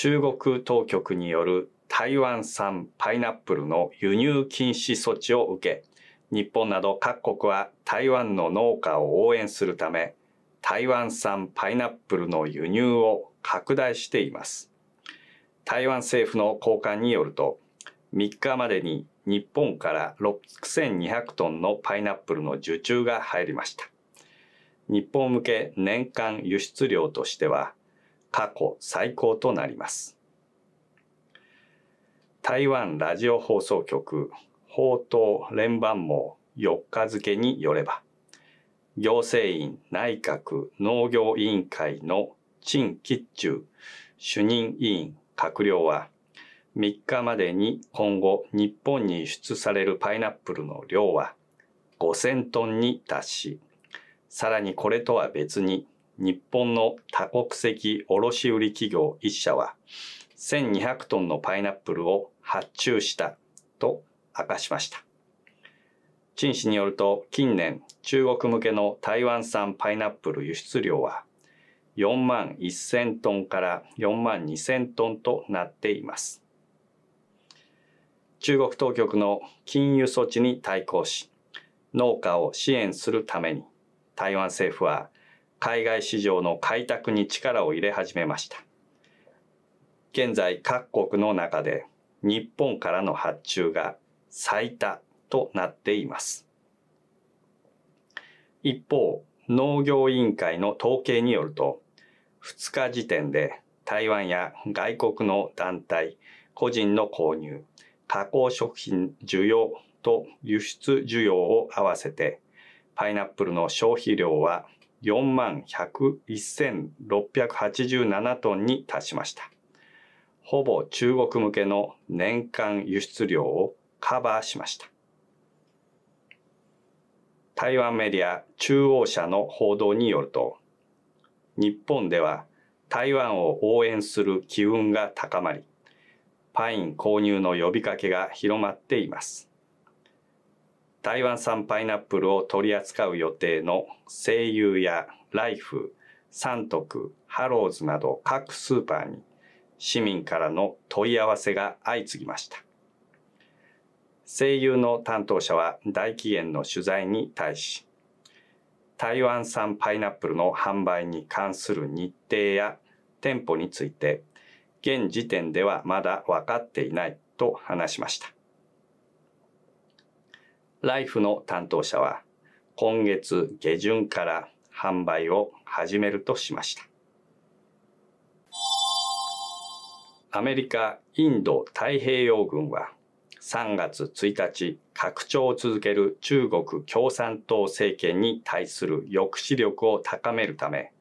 中国当局による台湾産パイナップルの輸入禁止措置を受け、日本など各国は台湾の農家を応援するため、台湾産パイナップルの輸入を拡大しています。台湾政府の高官によると、3日までに日本から6200トンのパイナップルの受注が入りました。日本向け年間輸出量としては、過去最高となります。台湾ラジオ放送局報道連番網4日付によれば、行政院内閣農業委員会の陳吉中主任委員閣僚は、3日までに今後日本に輸出されるパイナップルの量は5000トンに達し、さらにこれとは別に日本の多国籍卸売企業1社は、1200トンのパイナップルを発注したと明かしました。陳氏によると、近年、中国向けの台湾産パイナップル輸出量は、4万1000トンから4万2000トンとなっています。中国当局の禁輸措置に対抗し、農家を支援するために、台湾政府は海外市場の開拓に力を入れ始めました。現在各国の中で日本からの発注が最多となっています。一方、農業委員会の統計によると、2日時点で台湾や外国の団体、個人の購入、加工食品需要と輸出需要を合わせて、パイナップルの消費量は4万101,687トンに達しました。ほぼ中国向けの年間輸出量をカバーしました。台湾メディア中央社の報道によると、日本では台湾を応援する機運が高まり、パイン購入の呼びかけが広まっています。台湾産パイナップルを取り扱う予定の声優やライフ、三徳、ハローズなど各スーパーに市民からの問い合わせが相次ぎました。声優の担当者は大期限の取材に対し、台湾産パイナップルの販売に関する日程や店舗について、現時点ではまだ分かっていないと話しました。ライフの担当者は今月下旬から販売を始めるとしました。アメリカ・インド太平洋軍は3月1日拡張を続ける中国共産党政権に対する抑止力を高めるため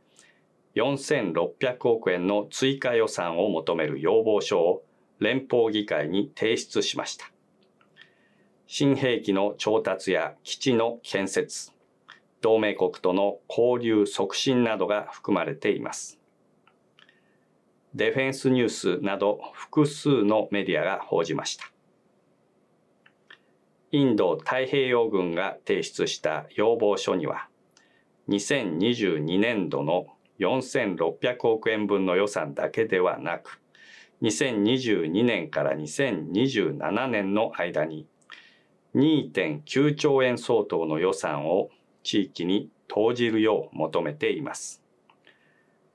4600億円の追加予算を求める要望書を連邦議会に提出しました。新兵器の調達や基地の建設、同盟国との交流促進などが含まれています。ディフェンスニュースなど複数のメディアが報じました。インド太平洋軍が提出した要望書には、2022年度の4600億円分の予算だけではなく、2022年から2027年の間に2.9兆円相当の予算を地域に投じるよう求めています。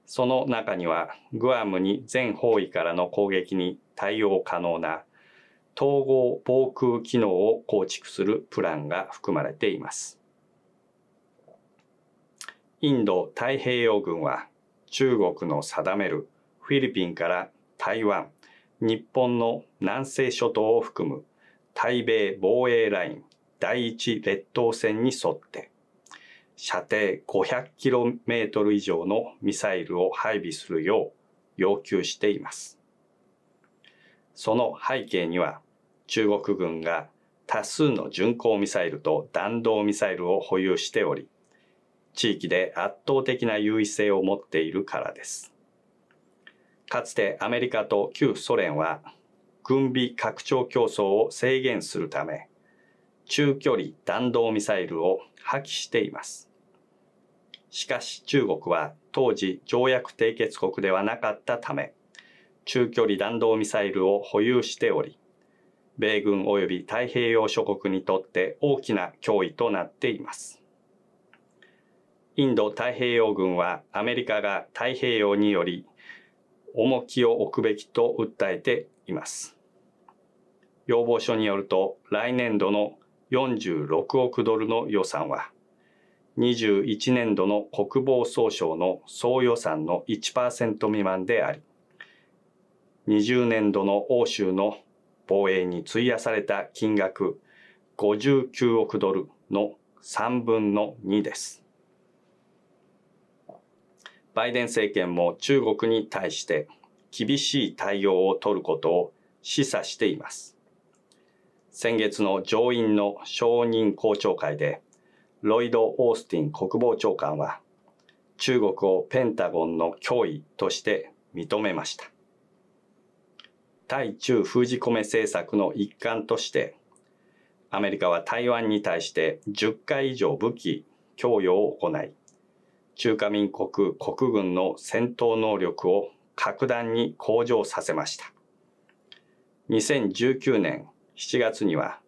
その中には、グアムに全方位からの攻撃に対応可能な統合防空機能を構築するプランが含まれています。インド太平洋軍は中国の定めるフィリピンから台湾、日本の南西諸島を含む対米防衛ライン第一列島線に沿って射程 500km 以上のミサイルを配備するよう要求しています。その背景には中国軍が多数の巡航ミサイルと弾道ミサイルを保有しており、地域で圧倒的な優位性を持っているからです。かつてアメリカと旧ソ連は軍備拡張競争を制限するため、中距離弾道ミサイルを破棄しています。しかし中国は当時条約締結国ではなかったため、中距離弾道ミサイルを保有しており、米軍及び太平洋諸国にとって大きな脅威となっています。インド太平洋軍はアメリカが太平洋により重きを置くべきと訴えています。要望書によると来年度の46億ドルの予算は21年度の国防総省の総予算の1%未満であり20年度の欧州の防衛に費やされた金額59億ドルの3分の2です。バイデン政権も中国に対して厳しい対応を取ることを示唆しています。先月の上院の承認公聴会で、ロイド・オースティン国防長官は、中国をペンタゴンの脅威として認めました。対中封じ込め政策の一環として、アメリカは台湾に対して10回以上武器供与を行い、中華民国国軍の戦闘能力を格段に向上させました。2019年7月には、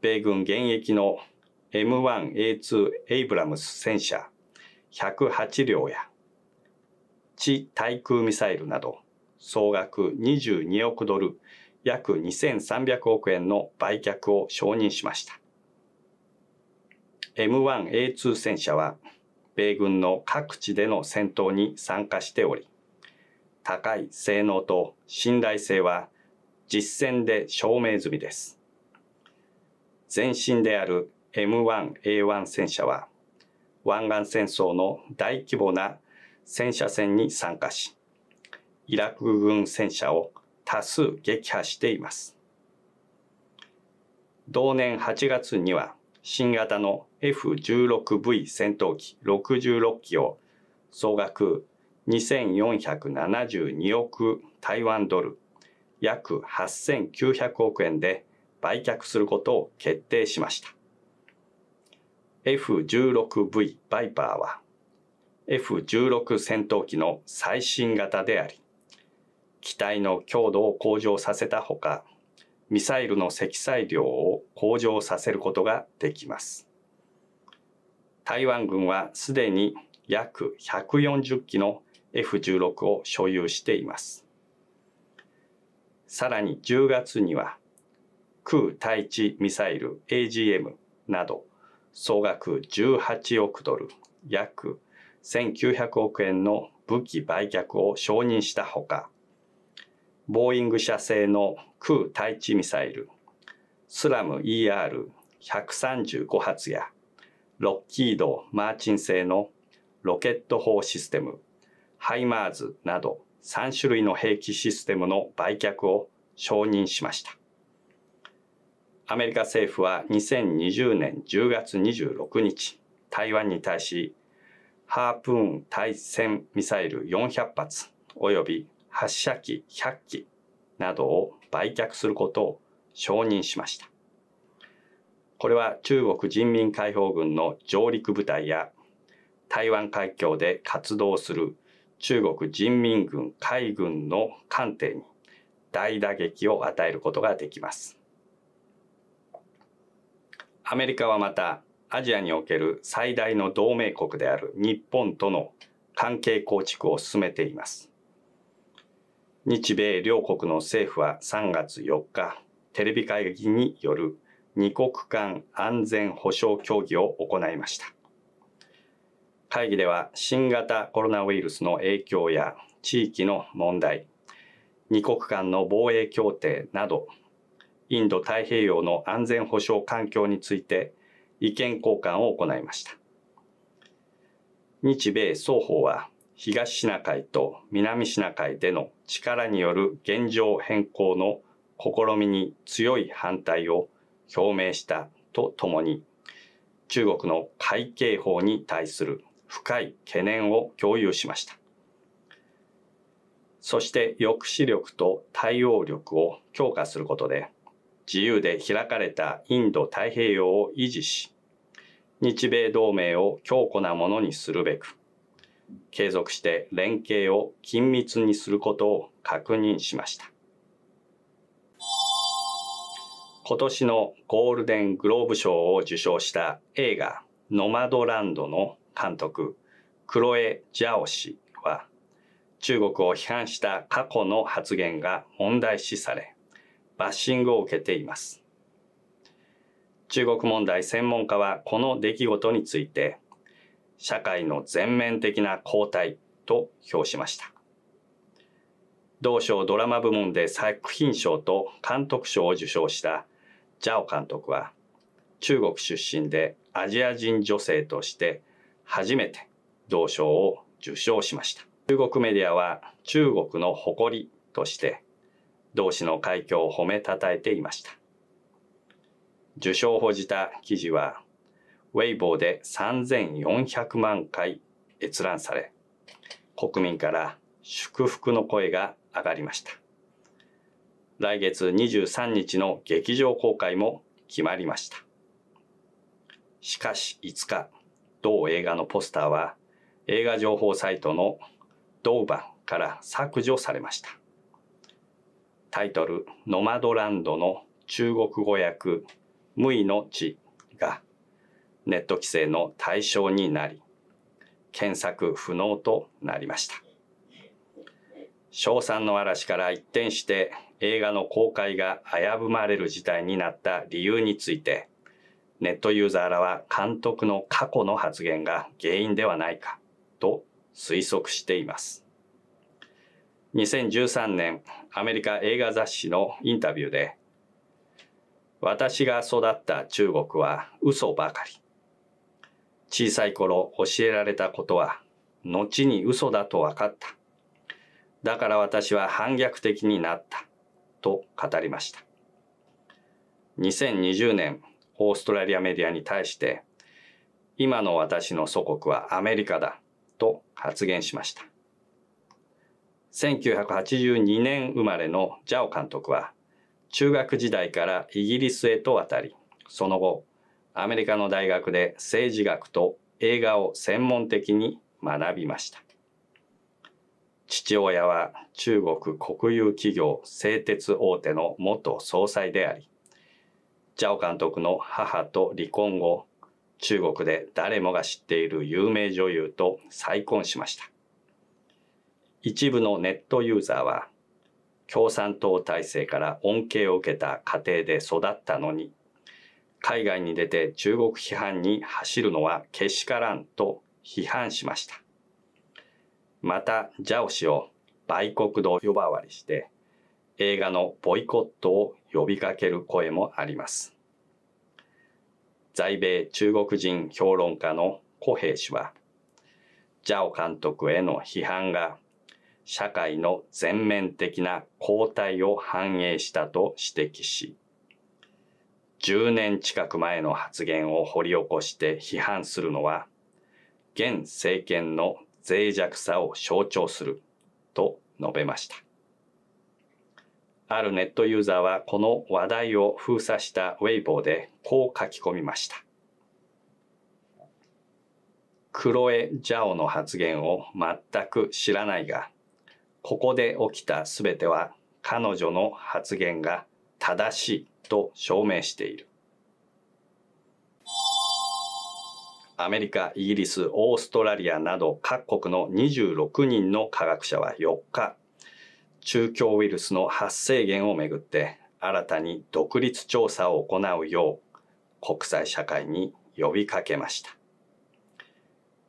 米軍現役の M1A2 エイブラムス戦車108両や、地対空ミサイルなど、総額22億ドル、約2300億円の売却を承認しました。M1A2 戦車は、米軍の各地での戦闘に参加しており、高い性能と信頼性は実戦で証明済みです。前身である M1A1 戦車は、湾岸戦争の大規模な戦車戦に参加し、イラク軍戦車を多数撃破しています。同年8月には、新型の F16V 戦闘機66機を総額2472億台湾ドル約8900億円で売却することを決定しました。F16V バイパーは F16 戦闘機の最新型であり、機体の強度を向上させたほか、ミサイルの積載量を向上させることができます。台湾軍はすでに約140機の F16 を所有しています。さらに10月には空対地ミサイル AGM など総額18億ドル約1900億円の武器売却を承認したほかボーイング社製の空対地ミサイル、スラム ER135 発や、ロッキード・マーチン製のロケット砲システム、ハイマーズなど3種類の兵器システムの売却を承認しました。アメリカ政府は2020年10月26日、台湾に対し、ハープーン対戦ミサイル400発及び発射機100機などを売却することを承認しました。これは中国人民解放軍の上陸部隊や台湾海峡で活動する中国人民軍海軍の艦艇に大打撃を与えることができます。アメリカはまたアジアにおける最大の同盟国である日本との関係構築を進めています。日米両国の政府は3月4日、テレビ会議による2国間安全保障協議を行いました。会議では新型コロナウイルスの影響や地域の問題、2国間の防衛協定など、インド太平洋の安全保障環境について意見交換を行いました。日米双方は東シナ海と南シナ海での力による現状変更の試みに強い反対を表明したとともに、中国の海警法に対する深い懸念を共有しました。そして抑止力と対応力を強化することで、自由で開かれたインド太平洋を維持し、日米同盟を強固なものにするべく、継続して連携を緊密にすることを確認しました。今年のゴールデングローブ賞を受賞した映画ノマドランドの監督クロエ・ジャオ氏は中国を批判した過去の発言が問題視されバッシングを受けています中国問題専門家はこの出来事について社会の全面的な交代と評しました。同賞ドラマ部門で作品賞と監督賞を受賞したジャオ監督は中国出身でアジア人女性として初めて同賞を受賞しました。中国メディアは中国の誇りとして同志の快挙を褒めたたえていました。受賞を報じた記事はウェイボーで3400万回閲覧され、国民から祝福の声が上がりました。来月23日の劇場公開も決まりました。しかし5日、同映画のポスターは映画情報サイトのドーバから削除されました。タイトル、ノマドランドの中国語訳、無意の地がネット規制の対象になり、検索不能となりました。賞賛の嵐から一転して映画の公開が危ぶまれる事態になった理由について、ネットユーザーらは監督の過去の発言が原因ではないかと推測しています。2013年、アメリカ映画雑誌のインタビューで、私が育った中国は嘘ばかり。小さい頃教えられたことは、後に嘘だと分かった。だから私は反逆的になった。と語りました。2020年、オーストラリアメディアに対して、今の私の祖国はアメリカだ。と発言しました。1982年生まれのジャオ監督は、中学時代からイギリスへと渡り、その後、アメリカの大学で政治学と映画を専門的に学びました父親は中国国有企業製鉄大手の元総裁でありジャオ監督の母と離婚後中国で誰もが知っている有名女優と再婚しました一部のネットユーザーは共産党体制から恩恵を受けた家庭で育ったのに海外に出て中国批判に走るのはけしからんと批判しました。また、ジャオ氏を売国と呼ばわりして、映画のボイコットを呼びかける声もあります。在米中国人評論家のヘ平氏は、ジャオ監督への批判が社会の全面的な後退を反映したと指摘し、10年近く前の発言を掘り起こして批判するのは、現政権の脆弱さを象徴すると述べました。あるネットユーザーはこの話題を封鎖したウェイボーでこう書き込みました。クロエ・ジャオの発言を全く知らないが、ここで起きたすべては彼女の発言が正しいと証明しているアメリカイギリスオーストラリアなど各国の26人の科学者は4日中共ウイルスの発生源をめぐって新たに独立調査を行うよう国際社会に呼びかけました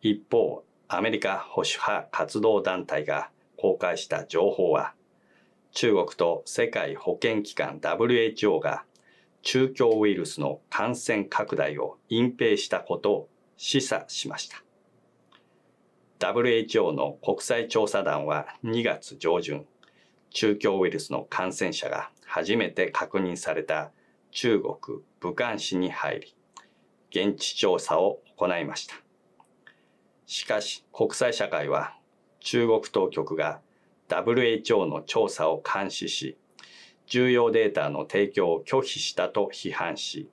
一方アメリカ保守派活動団体が公開した情報は中国と世界保健機関 WHO が中共ウイルスの感染拡大を隠蔽したことを示唆しました。WHO の国際調査団は2月上旬、中共ウイルスの感染者が初めて確認された中国武漢市に入り、現地調査を行いました。しかし国際社会は中国当局が WHO の調査を監視し、重要データの提供を拒否したと批判し、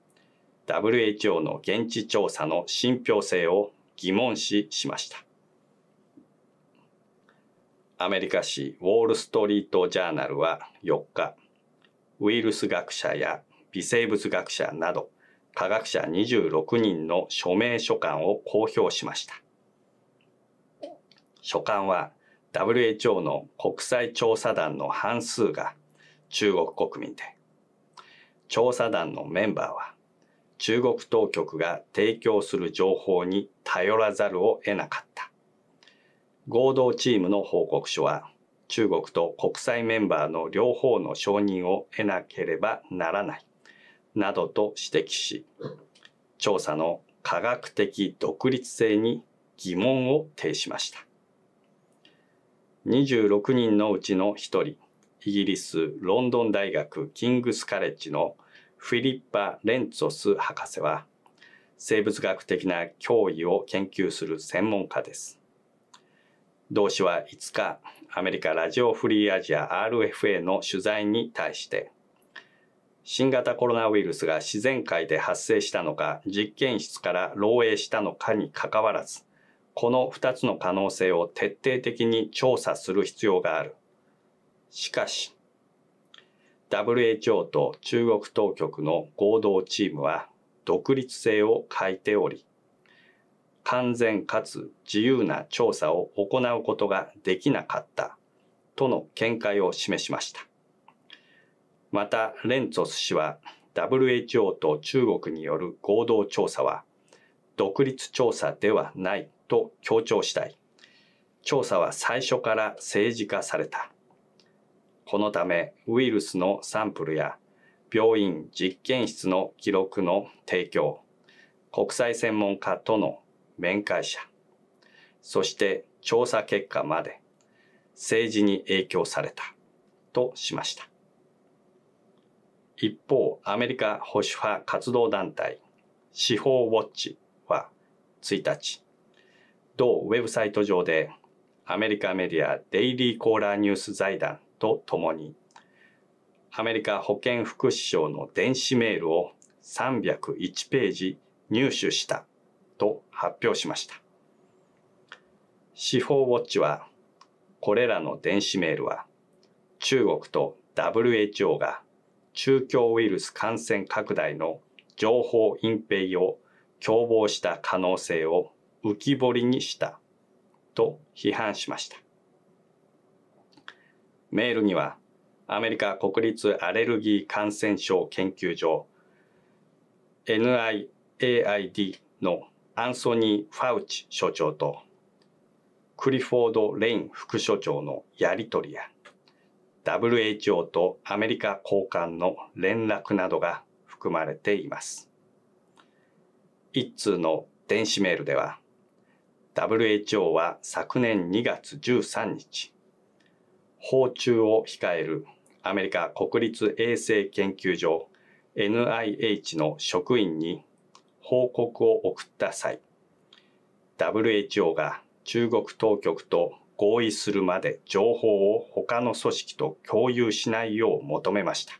WHO の現地調査の信憑性を疑問視しました。アメリカ紙ウォール・ストリート・ジャーナルは4日、ウイルス学者や微生物学者など科学者26人の署名書簡を公表しました。書簡は WHO の国際調査団の半数が中国国民で、調査団のメンバーは中国当局が提供する情報に頼らざるを得なかった。合同チームの報告書は中国と国際メンバーの両方の承認を得なければならないなどと指摘し調査の科学的独立性に疑問を呈しました。26人のうちの1人、イギリス・ロンドン大学キングスカレッジのフィリッパ・レンツォス博士は、生物学的な脅威を研究する専門家です。同氏は5日、アメリカラジオフリーアジア RFA の取材に対して、新型コロナウイルスが自然界で発生したのか、実験室から漏洩したのかにかかわらず、この2つの可能性を徹底的に調査する必要がある。しかし、WHO と中国当局の合同チームは独立性を欠いており、完全かつ自由な調査を行うことができなかったとの見解を示しました。また、レンツォス氏は WHO と中国による合同調査は独立調査ではないと強調したい。調査は最初から政治化された。このためウイルスのサンプルや病院実験室の記録の提供、国際専門家との面会者、そして調査結果まで政治に影響されたとしました。一方、アメリカ保守派活動団体司法ウォッチは1日、同ウェブサイト上でアメリカメディアデイリーコーラーニュース財団とともにアメリカ保健福祉省の電子メールを301ページ入手したと発表しました。司法ウォッチはこれらの電子メールは中国と WHO が中共ウイルス感染拡大の情報隠蔽を共謀した可能性を浮き彫りにしたと批判しました。メールにはアメリカ国立アレルギー感染症研究所 NIAID のアンソニー・ファウチ所長とクリフォード・レイン副所長のやり取りや WHO とアメリカ高官の連絡などが含まれています。一通の電子メールでは WHO は昨年2月13日、訪中を控えるアメリカ国立衛生研究所 NIH の職員に報告を送った際、WHO が中国当局と合意するまで情報を他の組織と共有しないよう求めました。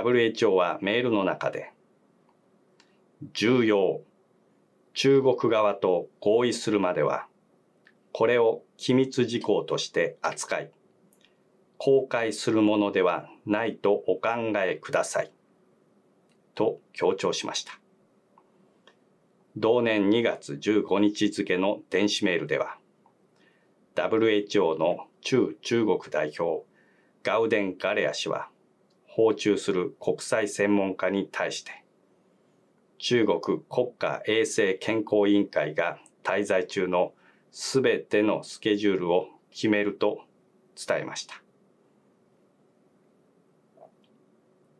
WHO はメールの中で、重要、中国側と合意するまでは、これを機密事項として扱い、公開するものではないとお考えください。と強調しました。同年2月15日付の電子メールでは、WHO の中中国代表ガウデン・ガレア氏は、訪中する国際専門家に対して、中国国家衛生健康委員会が滞在中のすべてのスケジュールを決めると伝えました。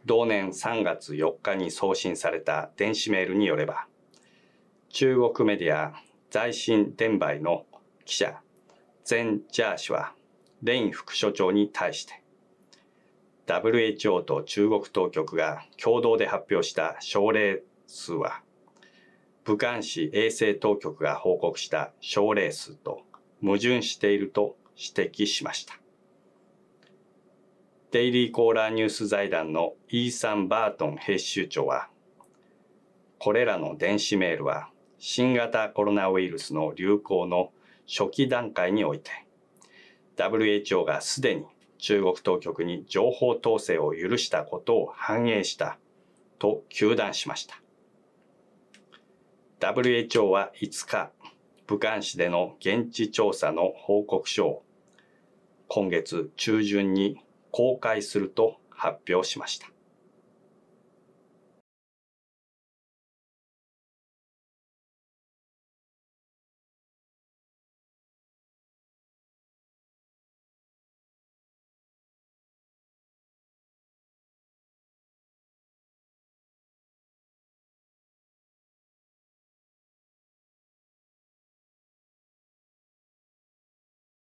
同年3月4日に送信された電子メールによれば、中国メディア在新伝媒の記者、ゼン・ジャー氏は、レイン副所長に対して、WHO と中国当局が共同で発表した症例数は、武漢市衛生当局が報告した症例数と矛盾していると指摘しました。デイリーコーラーニュース財団のイーサン・バートン編集長は、これらの電子メールは新型コロナウイルスの流行の初期段階において、WHO がすでに中国当局に情報統制を許したことを反映したと糾弾しました。WHO は5日、武漢市での現地調査の報告書を今月中旬に公開すると発表しました。